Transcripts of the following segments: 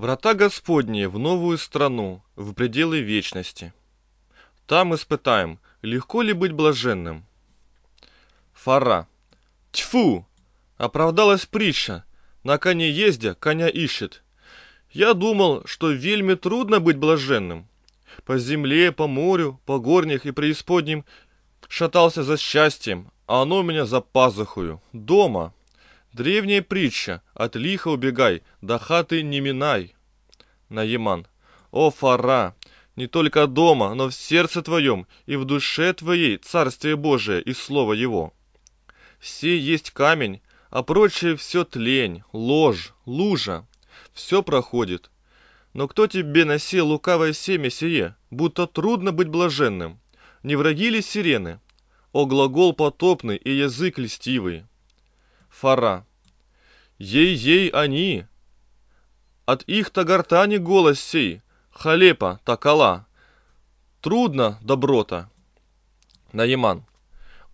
Врата Господние в новую страну, в пределы вечности. Там испытаем, легко ли быть блаженным. Фара. Тьфу! Оправдалась притча. На коне ездя, коня ищет. Я думал, что вельми трудно быть блаженным. По земле, по морю, по горних и преисподним шатался за счастьем, а оно у меня за пазухою, дома. Древняя притча «От лиха убегай, до хаты не минай». Наиман. О, Фара, не только дома, но в сердце твоем и в душе твоей Царствие Божие и Слово Его. Все есть камень, а прочее все тлень, ложь, лужа. Все проходит. Но кто тебе носил лукавое семя сие, будто трудно быть блаженным? Не враги ли сирены? О, глагол потопный и язык льстивый! Фара. «Ей-ей они!» От их-то гортани голос сей, халепа, такала. Трудно, доброта. Наиман.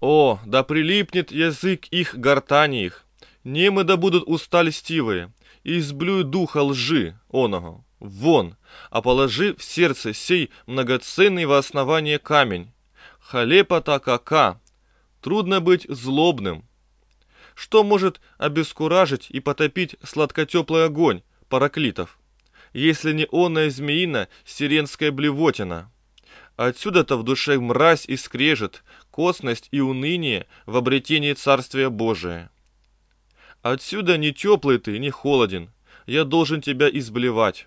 О, да прилипнет язык их гортани их. Немы да будут уста льстивые, и изблюй духа лжи оного. Вон, а положи в сердце сей многоценный во основание камень. Халепа такака. Трудно быть злобным, что может обескуражить и потопить сладкотеплый огонь параклитов, если не онная змеина сиренская блевотина. Отсюда-то в душе мразь и скрежет, косность и уныние в обретении Царствия Божия. Отсюда не теплый ты, не холоден, я должен тебя изблевать.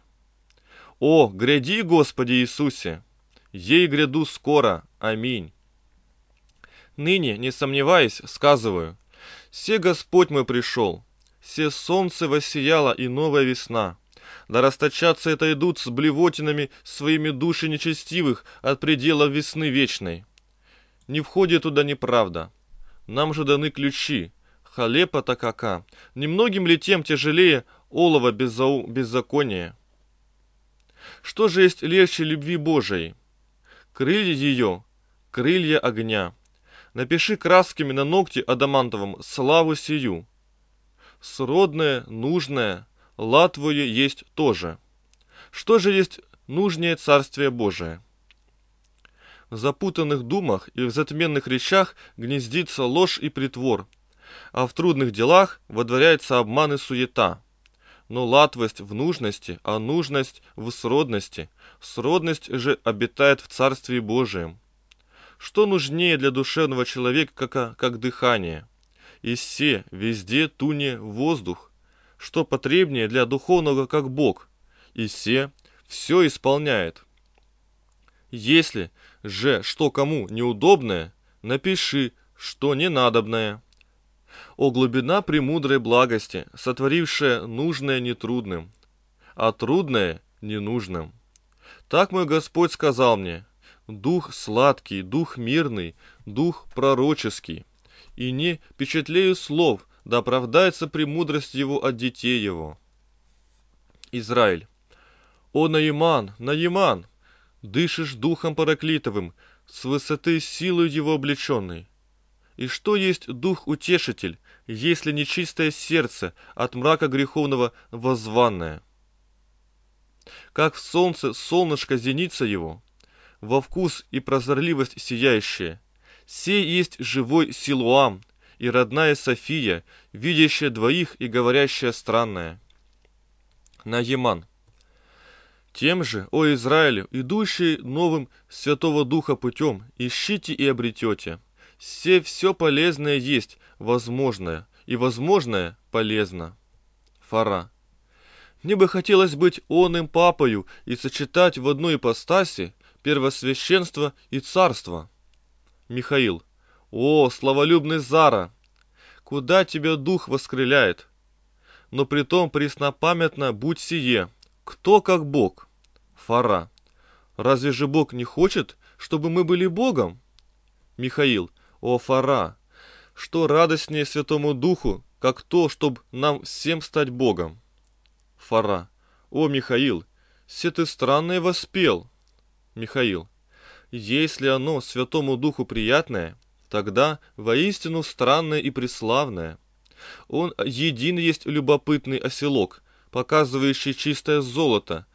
О, гряди, Господи Иисусе! Ей гряду скоро, аминь. Ныне, не сомневаясь, сказываю, «Се Господь мой пришел, все солнце воссияло и новая весна». Да расточаться это идут с блевотинами своими души нечестивых от предела весны вечной. Не входит туда неправда. Нам же даны ключи. Халепа-то кака. Немногим ли тем тяжелее олова беззау... беззакония? Что же есть легче любви Божией? Крылья ее, крылья огня напиши красками на ногти адамантовым славу сию. Сродное, нужное, латвое есть тоже. Что же есть нужнее Царствие Божие? В запутанных думах и в затменных речах гнездится ложь и притвор, а в трудных делах водворяется обман и суета. Но латвость в нужности, а нужность в сродности, сродность же обитает в Царстве Божием. Что нужнее для душевного человека, как, а, как дыхание? И все, везде, туне, воздух. Что потребнее для духовного, как Бог? И все, все исполняет. Если же что кому неудобное, напиши, что ненадобное. О глубина премудрой благости, сотворившая нужное нетрудным, а трудное ненужным. Так мой Господь сказал мне, дух сладкий, дух мирный, дух пророческий. И не печатлею слов, да оправдается премудрость его от детей его. Израиль. О, Наиман, Наиман! Дышишь духом параклитовым, с высоты силы его облеченной. И что есть дух-утешитель, если не чистое сердце от мрака греховного воззванное? Как в солнце солнышко зеница его, во вкус и прозорливость сияющие. Сей есть живой Силуам и родная София, видящая двоих и говорящая странное. Наиман. Тем же, о Израилю, идущие новым Святого Духа путем, ищите и обретете. Все все полезное есть, возможное, и возможное полезно. Фара. Мне бы хотелось быть он им папою и сочетать в одной ипостаси первосвященство и царство. Михаил. О, славолюбный Зара! Куда тебя дух воскреляет? Но притом преснопамятно будь сие. Кто как Бог? Фара. Разве же Бог не хочет, чтобы мы были Богом? Михаил. О, Фара! Что радостнее Святому Духу, как то, чтобы нам всем стать Богом? Фара. О, Михаил, все ты странное воспел. Михаил. «Если оно Святому Духу приятное, тогда воистину странное и преславное. Он един есть любопытный оселок, показывающий чистое золото,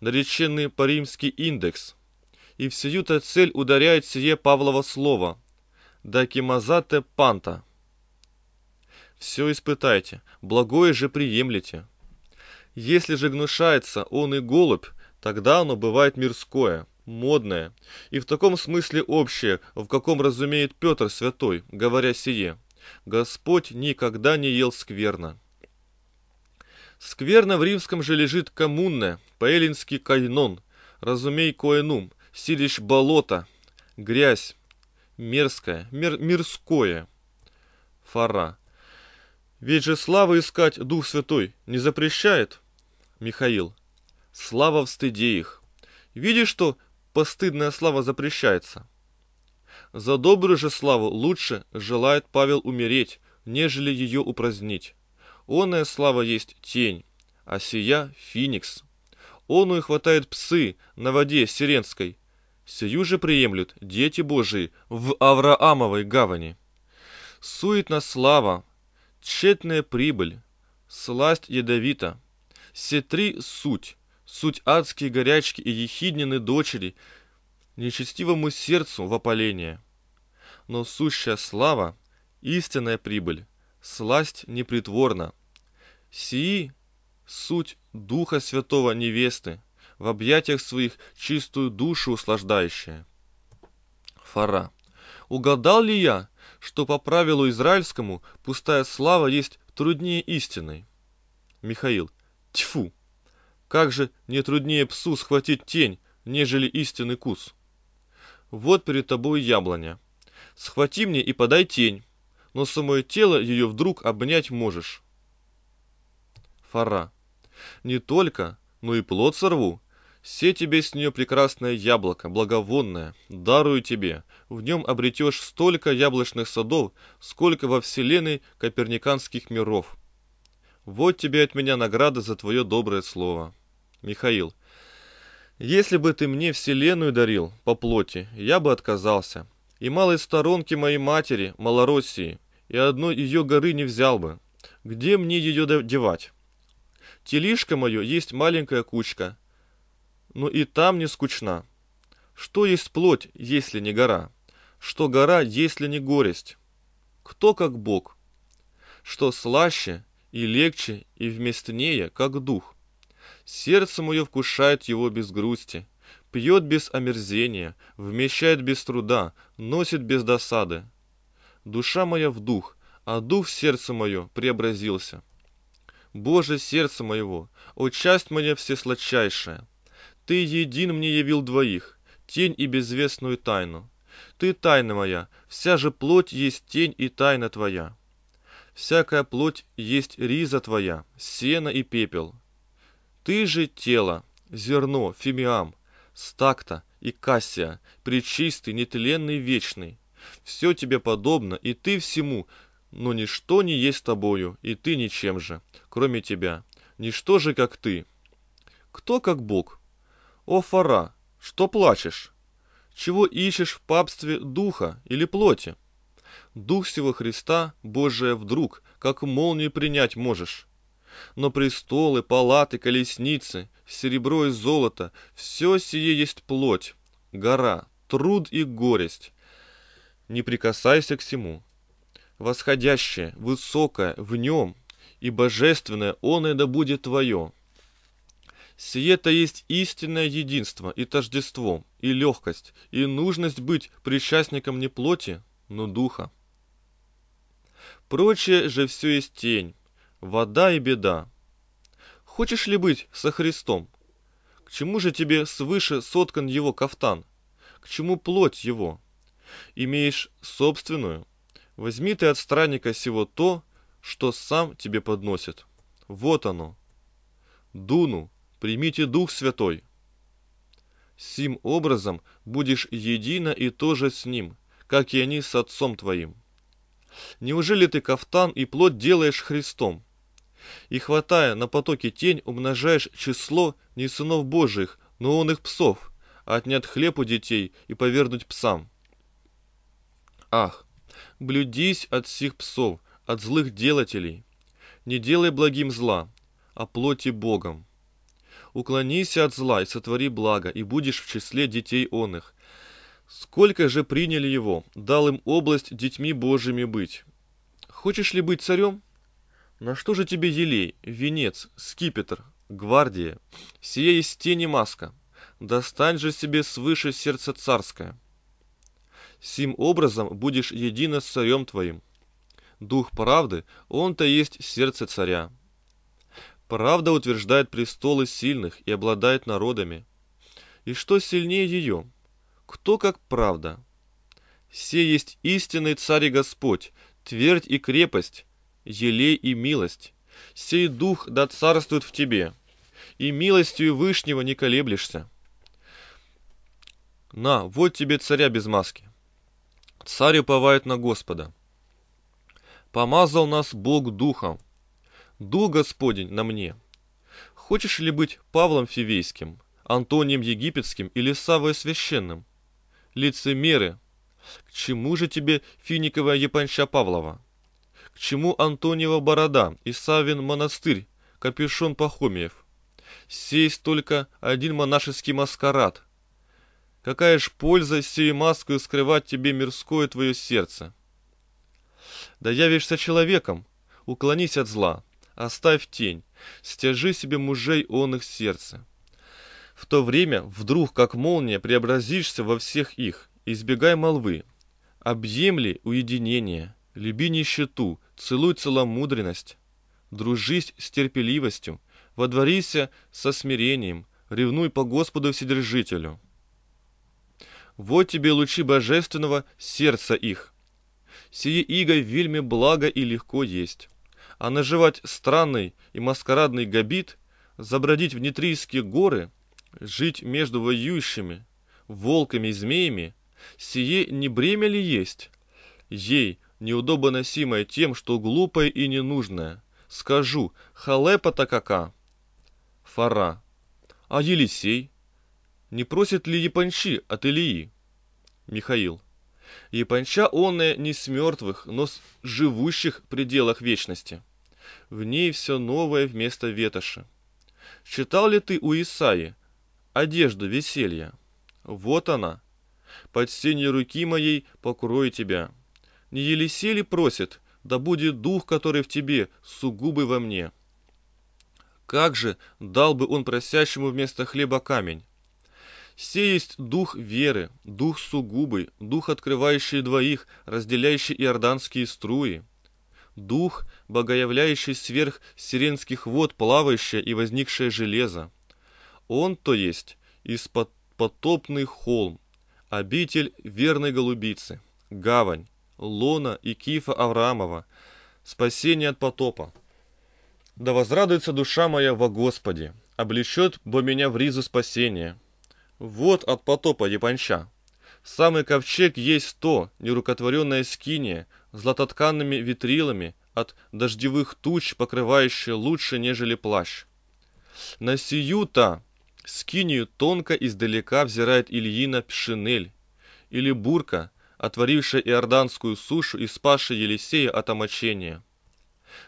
нареченный по-римский индекс. И всею-то цель ударяет сие Павлова слово «дакимазате панта». Все испытайте, благое же приемлете. Если же гнушается он и голубь, тогда оно бывает мирское – модное, и в таком смысле общее, в каком разумеет Петр Святой, говоря сие. Господь никогда не ел скверно. Скверно в римском же лежит коммунное, по-эллински кайнон, разумей коэнум, силищ болото, грязь, мерзкое, мир, мирское. Фара. Ведь же славы искать Дух Святой не запрещает? Михаил. Слава в стыде их. Видишь, что постыдная слава запрещается. За добрую же славу лучше желает Павел умереть, нежели ее упразднить. Оная слава есть тень, а сия — феникс. Оную хватает псы на воде Сиренской. Сию же приемлют дети Божии в Авраамовой гавани. Суетна слава, тщетная прибыль, сласть ядовита. Все три — суть, Суть адские горячки и ехиднины дочери, нечестивому сердцу в Но сущая слава, истинная прибыль, сласть непритворна. Сии суть Духа Святого невесты, в объятиях своих чистую душу услаждающая. Фара. Угадал ли я, что по правилу израильскому пустая слава есть труднее истины? Михаил. Тьфу! Как же не труднее псу схватить тень, нежели истинный кус? Вот перед тобой яблоня. Схвати мне и подай тень, но самое тело ее вдруг обнять можешь. Фара. Не только, но и плод сорву. Все тебе с нее прекрасное яблоко, благовонное, дарую тебе. В нем обретешь столько яблочных садов, сколько во вселенной коперниканских миров. Вот тебе от меня награда за твое доброе слово. Михаил. Если бы ты мне вселенную дарил по плоти, я бы отказался. И малой сторонки моей матери, Малороссии, и одной ее горы не взял бы. Где мне ее девать? Телишко мое есть маленькая кучка, но и там не скучна. Что есть плоть, если не гора? Что гора, если не горесть? Кто как Бог? Что слаще и легче и вместнее, как дух? Сердце мое вкушает его без грусти, пьет без омерзения, вмещает без труда, носит без досады. Душа моя в дух, а дух в сердце мое преобразился. Боже, сердце моего, о часть моя всесладчайшая, Ты един мне явил двоих, тень и безвестную тайну. Ты тайна моя, вся же плоть есть тень и тайна твоя. Всякая плоть есть риза твоя, сена и пепел, ты же тело, зерно, фимиам, стакта и кассия, причистый, нетленный, вечный. Все тебе подобно, и ты всему, но ничто не есть тобою, и ты ничем же, кроме тебя. Ничто же, как ты. Кто как Бог? О, Фара, что плачешь? Чего ищешь в папстве духа или плоти? Дух сего Христа, Божия, вдруг, как молнию принять можешь но престолы, палаты, колесницы, серебро и золото – все сие есть плоть, гора, труд и горесть. Не прикасайся к всему. Восходящее, высокое в нем и божественное оно да будет твое. Сие-то есть истинное единство и тождество, и легкость, и нужность быть причастником не плоти, но духа. Прочее же все есть тень, вода и беда. Хочешь ли быть со Христом? К чему же тебе свыше соткан его кафтан? К чему плоть его? Имеешь собственную? Возьми ты от странника сего то, что сам тебе подносит. Вот оно. Дуну, примите Дух Святой. Сим образом будешь едино и тоже с Ним, как и они с Отцом Твоим. Неужели ты кафтан и плоть делаешь Христом? и, хватая на потоке тень, умножаешь число не сынов Божиих, но он их псов, а отнять хлеб у детей и повернуть псам. Ах, блюдись от всех псов, от злых делателей. Не делай благим зла, а плоти Богом. Уклонися от зла и сотвори благо, и будешь в числе детей он их. Сколько же приняли его, дал им область детьми Божьими быть. Хочешь ли быть царем? На что же тебе елей, венец, скипетр, гвардия? Сие из тени маска. Достань же себе свыше сердце царское. Сим образом будешь едино с царем твоим. Дух правды, он-то есть сердце царя. Правда утверждает престолы сильных и обладает народами. И что сильнее ее? Кто как правда? Все есть истинный царь и Господь, твердь и крепость, зелей и милость, сей дух да царствует в тебе, и милостью Вышнего не колеблешься. На, вот тебе царя без маски. Царь уповает на Господа. Помазал нас Бог духом. Дух Господень на мне. Хочешь ли быть Павлом Фивейским, Антонием Египетским или Савой Священным? Лицемеры, к чему же тебе финиковая японча Павлова? чему Антоньева борода и Савин монастырь, капюшон Пахомиев? Сесть только один монашеский маскарад. Какая ж польза сей маскою скрывать тебе мирское твое сердце? Да явишься человеком, уклонись от зла, оставь тень, стяжи себе мужей он их сердце. В то время вдруг, как молния, преобразишься во всех их, избегай молвы, объемли уединение – Люби нищету, целуй целомудренность, дружись с терпеливостью, водворися со смирением, ревнуй по Господу Вседержителю. Вот тебе лучи божественного сердца их. Сие иго в благо и легко есть. А наживать странный и маскарадный габит, забродить в Нитрийские горы, жить между воюющими, волками и змеями, сие не бремя ли есть? Ей, неудобоносимое тем, что глупое и ненужное. Скажу, халепа-то кака. Фара. А Елисей? Не просит ли Япончи от Илии? Михаил. Японча оная не с мертвых, но с живущих в пределах вечности. В ней все новое вместо ветоши. Читал ли ты у Исаи «Одежду веселья»? Вот она. Под сенью руки моей покрою тебя. Не Елисели просит, да будет дух, который в тебе, сугубый во мне. Как же дал бы он просящему вместо хлеба камень? Все есть дух веры, дух сугубый, дух, открывающий двоих, разделяющий иорданские струи. Дух, богоявляющий сверх сиренских вод плавающее и возникшее железо. Он, то есть, из-под потопный холм, обитель верной голубицы, гавань. Лона и Кифа Авраамова, спасение от потопа. Да возрадуется душа моя во Господе, облечет бо меня в ризу спасения. Вот от потопа Япанча. Самый ковчег есть то, нерукотворенная скиния, златотканными витрилами, от дождевых туч, покрывающие лучше, нежели плащ. На сию-то скинию тонко издалека взирает Ильина Пшинель или Бурка, отворивший Иорданскую сушу и спасший Елисея от омочения.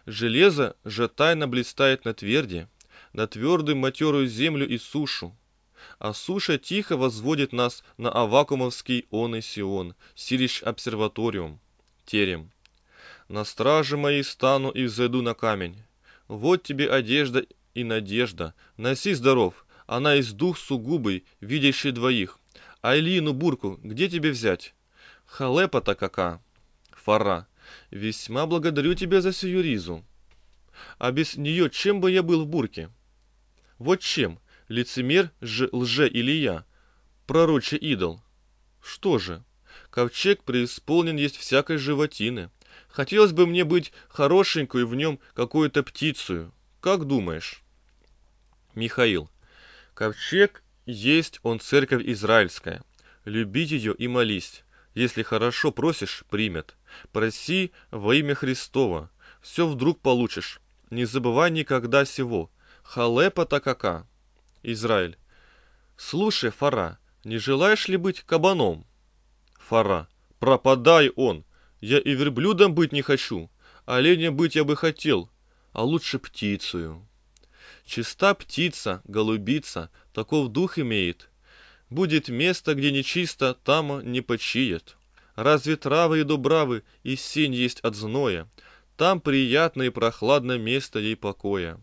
Железо же тайно блистает на тверде, на твердую матерую землю и сушу. А суша тихо возводит нас на Авакумовский он и Сион, силищ обсерваториум, терем. На страже моей стану и взойду на камень. Вот тебе одежда и надежда. Носи здоров, она из дух сугубый, видящий двоих. Айлину Бурку, где тебе взять? Халепа-то кака. Фара, весьма благодарю тебя за сию ризу. А без нее чем бы я был в бурке? Вот чем, лицемер же лже или я, пророче идол. Что же, ковчег преисполнен есть всякой животины. Хотелось бы мне быть хорошенькой в нем какую-то птицую. Как думаешь? Михаил. Ковчег есть он церковь израильская. любить ее и молись. Если хорошо просишь, примет. Проси во имя Христова. Все вдруг получишь. Не забывай никогда сего. Халепа-то кака. Израиль. Слушай, Фара, не желаешь ли быть кабаном? Фара. Пропадай он. Я и верблюдом быть не хочу. Оленем быть я бы хотел, а лучше птицею. Чиста птица, голубица, таков дух имеет. Будет место, где нечисто, там не почиет. Разве травы и дубравы, и синь есть от зноя, Там приятно и прохладно место ей покоя.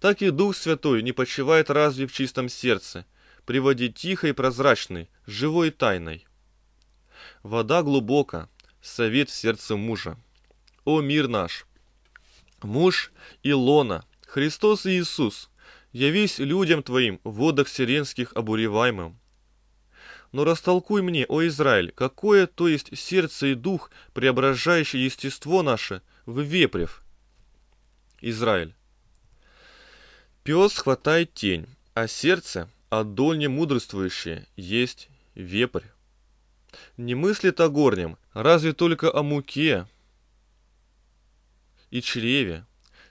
Так и Дух Святой не почивает разве в чистом сердце, Приводи тихой и прозрачной, живой и тайной. Вода глубока, совет в сердце мужа. О мир наш! Муж Илона, Христос и Иисус, явись людям Твоим в водах сиренских обуреваемым. Но растолкуй мне, о Израиль, какое, то есть сердце и дух, преображающее естество наше, в вепрев. Израиль. Пес хватает тень, а сердце, одольне а мудрствующее, есть вепрь. Не мыслит о горнем, разве только о муке и чреве.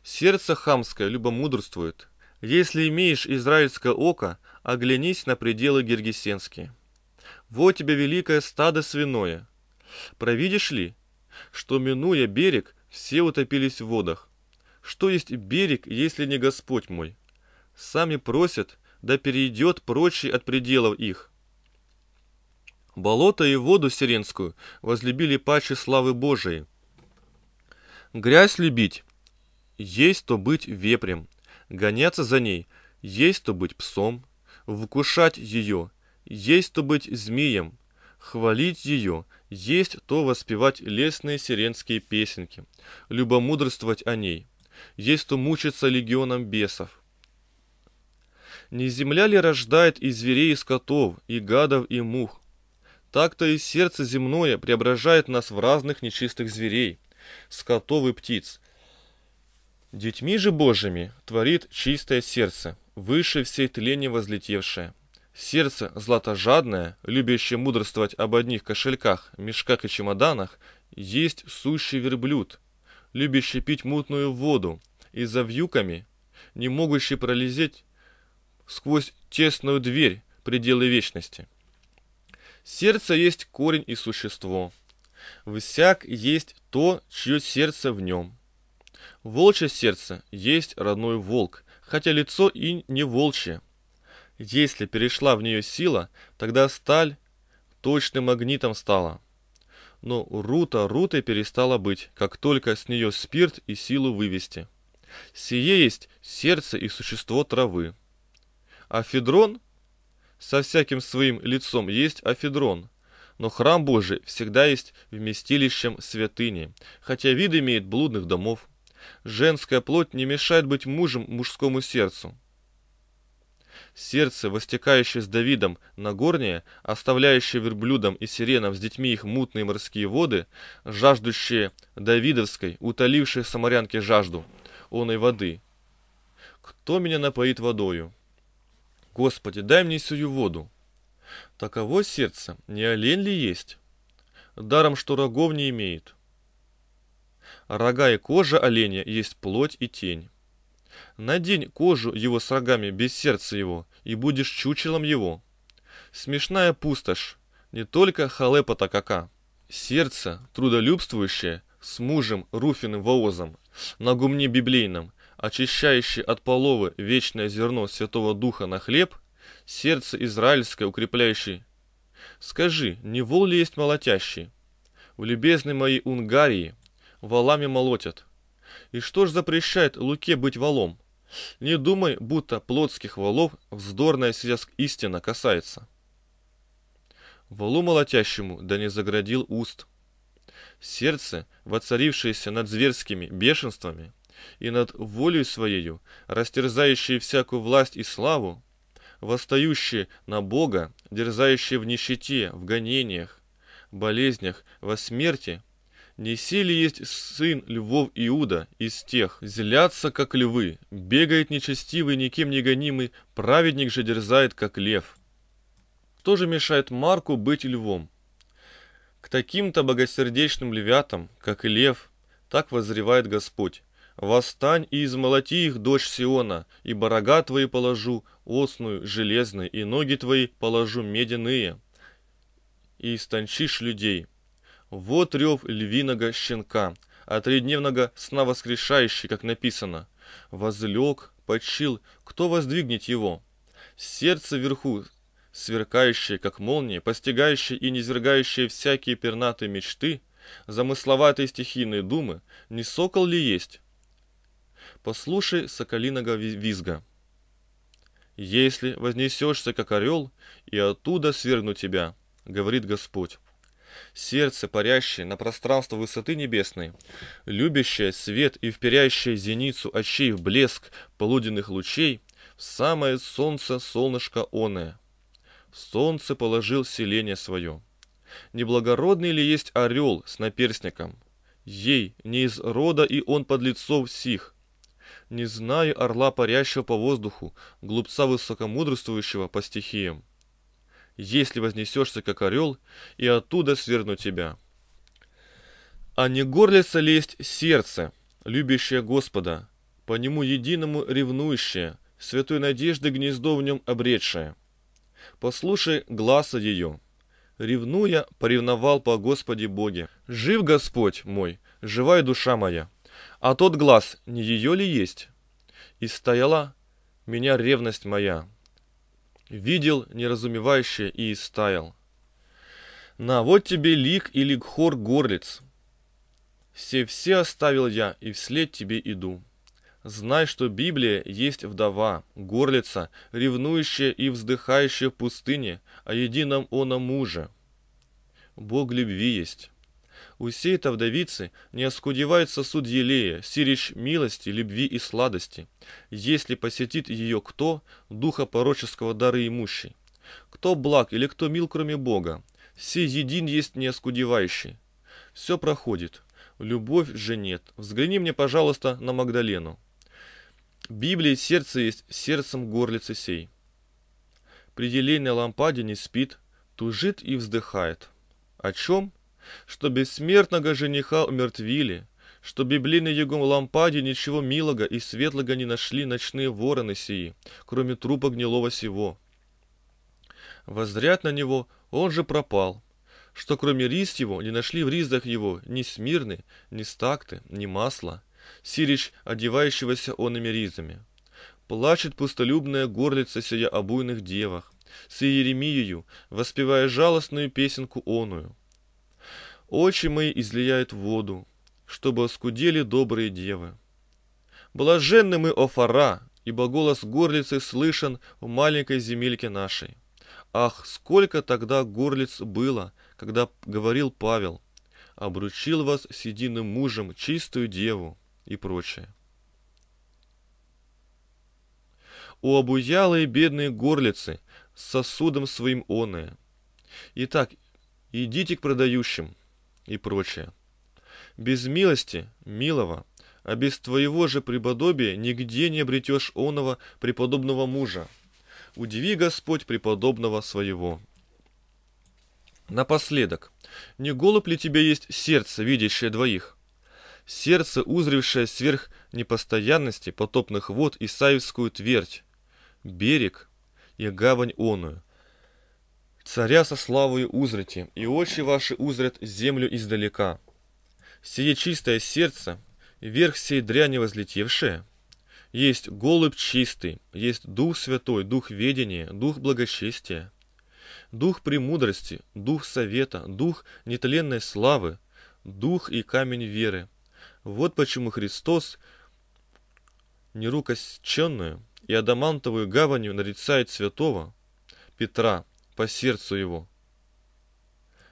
Сердце хамское любомудрствует. Если имеешь израильское око, оглянись на пределы Гергесенские во тебе великое стадо свиное. Провидишь ли, что, минуя берег, все утопились в водах? Что есть берег, если не Господь мой? Сами просят, да перейдет прочий от пределов их. Болото и воду сиренскую возлюбили паче славы Божией. Грязь любить, есть то быть вепрем, гоняться за ней, есть то быть псом, вкушать ее – есть то быть змеем, хвалить ее, есть то воспевать лесные сиренские песенки, любомудрствовать о ней, есть то мучиться легионом бесов. Не земля ли рождает и зверей, и скотов, и гадов, и мух? Так-то и сердце земное преображает нас в разных нечистых зверей, скотов и птиц. Детьми же Божьими творит чистое сердце, выше всей тлени возлетевшее. Сердце златожадное, любящее мудрствовать об одних кошельках, мешках и чемоданах, есть сущий верблюд, любящий пить мутную воду и за вьюками, не могущий пролезеть сквозь тесную дверь пределы вечности. Сердце есть корень и существо. Всяк есть то, чье сердце в нем. Волчье сердце есть родной волк, хотя лицо и не волчье, если перешла в нее сила, тогда сталь точным магнитом стала. Но Рута Рутой перестала быть, как только с нее спирт и силу вывести. Сие есть сердце и существо травы. Афедрон со всяким своим лицом есть афедрон, но храм Божий всегда есть вместилищем святыни, хотя вид имеет блудных домов. Женская плоть не мешает быть мужем мужскому сердцу. Сердце, востекающее с Давидом на горне, оставляющее верблюдам и сиренам с детьми их мутные морские воды, жаждущее Давидовской, утолившее самарянке жажду, он и воды. Кто меня напоит водою? Господи, дай мне сию воду. Таково сердце, не олень ли есть? Даром, что рогов не имеет. Рога и кожа оленя есть плоть и тень. Надень кожу его с рогами без сердца его, и будешь чучелом его. Смешная пустошь, не только халепота кака. Сердце, трудолюбствующее, с мужем Руфиным Воозом, на гумне библейном, очищающий от половы вечное зерно Святого Духа на хлеб, сердце израильское укрепляющее. Скажи, не вол ли есть молотящий? В любезной моей Унгарии валами молотят. И что ж запрещает Луке быть валом? Не думай, будто плотских валов вздорная связь истина касается. Валу молотящему да не заградил уст. Сердце, воцарившееся над зверскими бешенствами и над волей своею, растерзающее всякую власть и славу, восстающее на Бога, дерзающее в нищете, в гонениях, болезнях, во смерти – не сели есть сын львов Иуда из тех, злятся, как львы, бегает нечестивый, никем не гонимый, праведник же дерзает, как лев. Что же мешает Марку быть львом? К таким-то богосердечным львятам, как и лев, так возревает Господь. «Восстань и измолоти их, дочь Сиона, и рога твои положу, осную, железные, и ноги твои положу медяные, и истончишь людей, вот рев львиного щенка, а тридневного сна воскрешающий, как написано. Возлег, почил, кто воздвигнет его? Сердце вверху, сверкающее, как молния, постигающее и низвергающее всякие пернатые мечты, замысловатые стихийные думы, не сокол ли есть? Послушай соколиного визга. «Если вознесешься, как орел, и оттуда свергну тебя», — говорит Господь сердце, парящее на пространство высоты небесной, любящее свет и вперящее зеницу очей в блеск полуденных лучей, в самое солнце солнышко оное. солнце положил селение свое. Неблагородный ли есть орел с наперстником? Ей, не из рода и он под лицов всех. Не знаю орла, парящего по воздуху, глупца высокомудрствующего по стихиям если вознесешься, как орел, и оттуда сверну тебя. А не горлица лезть сердце, любящее Господа, по нему единому ревнующее, святой надежды гнездо в нем обретшее. Послушай гласа ее. Ревнуя, поревновал по Господи Боге. Жив Господь мой, живая душа моя. А тот глаз не ее ли есть? И стояла меня ревность моя. Видел неразумевающее и истаял. На, вот тебе лик и ликхор горлиц. Все все оставил я, и вслед тебе иду. Знай, что Библия есть вдова, горлица, ревнующая и вздыхающая в пустыне о едином она муже. Бог любви есть. Усей это вдовицы не оскудевается суд елея, сирищ милости, любви и сладости, если посетит ее кто, духа пороческого дары имущий. Кто благ или кто мил, кроме Бога, все един есть неоскудевающий. Все проходит, любовь же нет. Взгляни мне, пожалуйста, на Магдалену. Библии сердце есть сердцем горлицы сей. При елейной лампаде не спит, тужит и вздыхает. О чем? что бессмертного жениха умертвили, что библейной его лампаде ничего милого и светлого не нашли ночные вороны сии, кроме трупа гнилого сего. Возряд на него, он же пропал, что кроме рис его не нашли в ризах его ни смирны, ни стакты, ни масла, сирич, одевающегося онными ризами. Плачет пустолюбная горлица сия о буйных девах, с Иеремией, воспевая жалостную песенку оную – Очи мои излияют воду, чтобы оскудели добрые девы. Блаженны мы, о фара, ибо голос горлицы слышен в маленькой земельке нашей. Ах, сколько тогда горлиц было, когда говорил Павел, обручил вас с единым мужем, чистую деву и прочее. У обуялые бедные горлицы, сосудом своим оные. Итак, идите к продающим, и прочее. Без милости, милого, а без твоего же преподобия нигде не обретешь оного преподобного мужа. Удиви Господь преподобного своего. Напоследок, не голубь ли тебе есть сердце, видящее двоих? Сердце, узревшее сверх непостоянности потопных вод Исаевскую твердь, берег и гавань оную, Царя со славою узрите, и очи ваши узрят землю издалека. Сие чистое сердце, верх сей дряни возлетевшее, есть голубь чистый, есть дух святой, дух ведения, дух благочестия, дух премудрости, дух совета, дух нетленной славы, дух и камень веры. Вот почему Христос нерукосченную и адамантовую гаванью нарицает святого Петра – по сердцу его.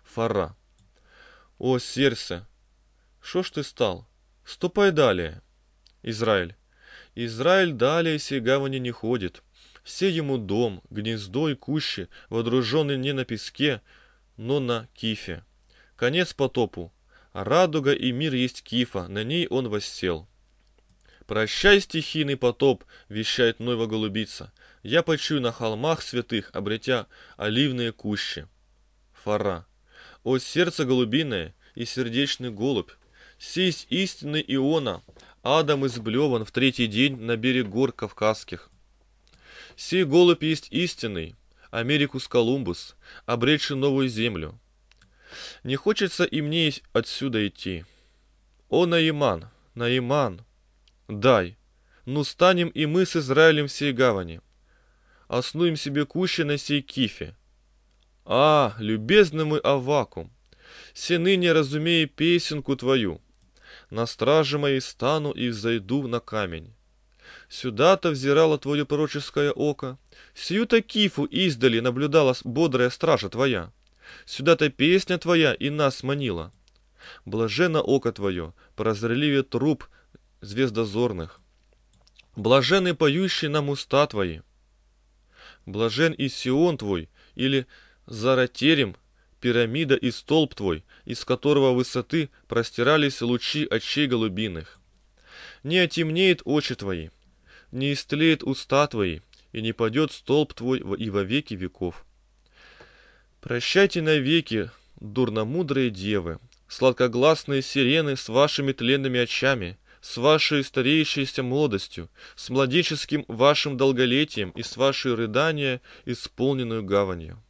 Фара. О, сердце, что ж ты стал? Ступай далее. Израиль. Израиль далее сей гавани не ходит. Все ему дом, гнездо и кущи, водруженный не на песке, но на кифе. Конец потопу. Радуга и мир есть кифа, на ней он воссел. «Прощай, стихийный потоп!» – вещает Нойва голубица. Я почую на холмах святых, обретя оливные кущи. Фара. О сердце голубиное и сердечный голубь, сесть истинный Иона, Адам изблеван в третий день на берег гор Кавказских. Сей голубь есть истинный, Америкус Колумбус, обретший новую землю. Не хочется и мне отсюда идти. О, Наиман, Наиман, дай, ну станем и мы с Израилем всей гавани оснуем себе куще на сей кифе. А, любезны мы Авакум, все ныне разумею песенку твою, на страже моей стану и взойду на камень. Сюда-то взирало твое пророческое око, сию-то кифу издали наблюдала бодрая стража твоя. Сюда-то песня твоя и нас манила. Блажено око твое, прозрливе труп звездозорных. блаженный поющий нам уста твои, Блажен и Сион твой, или Заратерем, пирамида и столб твой, из которого высоты простирались лучи очей голубиных. Не отемнеет очи твои, не истлеет уста твои, и не падет столб твой и во веки веков. Прощайте навеки, дурномудрые девы, сладкогласные сирены с вашими тленными очами — с вашей стареющейся молодостью, с младенческим вашим долголетием и с вашей рыдания, исполненную гаванью.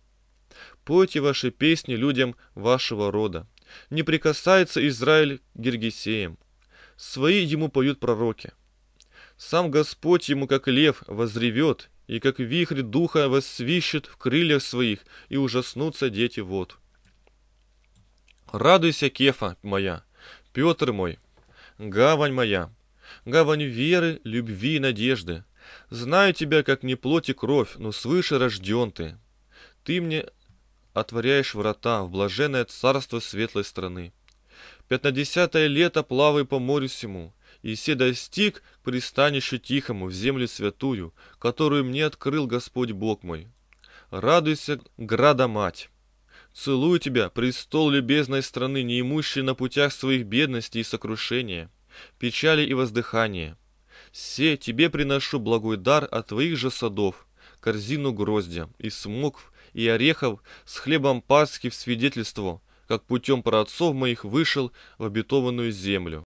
Пойте ваши песни людям вашего рода. Не прикасается Израиль к Гергесеям. Свои ему поют пророки. Сам Господь ему, как лев, возревет, и как вихрь духа воссвищет в крыльях своих, и ужаснутся дети вот. Радуйся, Кефа моя, Петр мой, Гавань моя, гавань веры, любви и надежды. Знаю тебя, как не плоть и кровь, но свыше рожден ты. Ты мне отворяешь врата в блаженное царство светлой страны. Пятнадесятое лето плавай по морю сему, и се достиг пристанищу тихому в землю святую, которую мне открыл Господь Бог мой. Радуйся, града-мать! Целую тебя, престол любезной страны, не неимущий на путях своих бедности и сокрушения, печали и воздыхания. Все тебе приношу благой дар от твоих же садов, корзину гроздя и смокв и орехов с хлебом пасхи в свидетельство, как путем праотцов моих вышел в обетованную землю.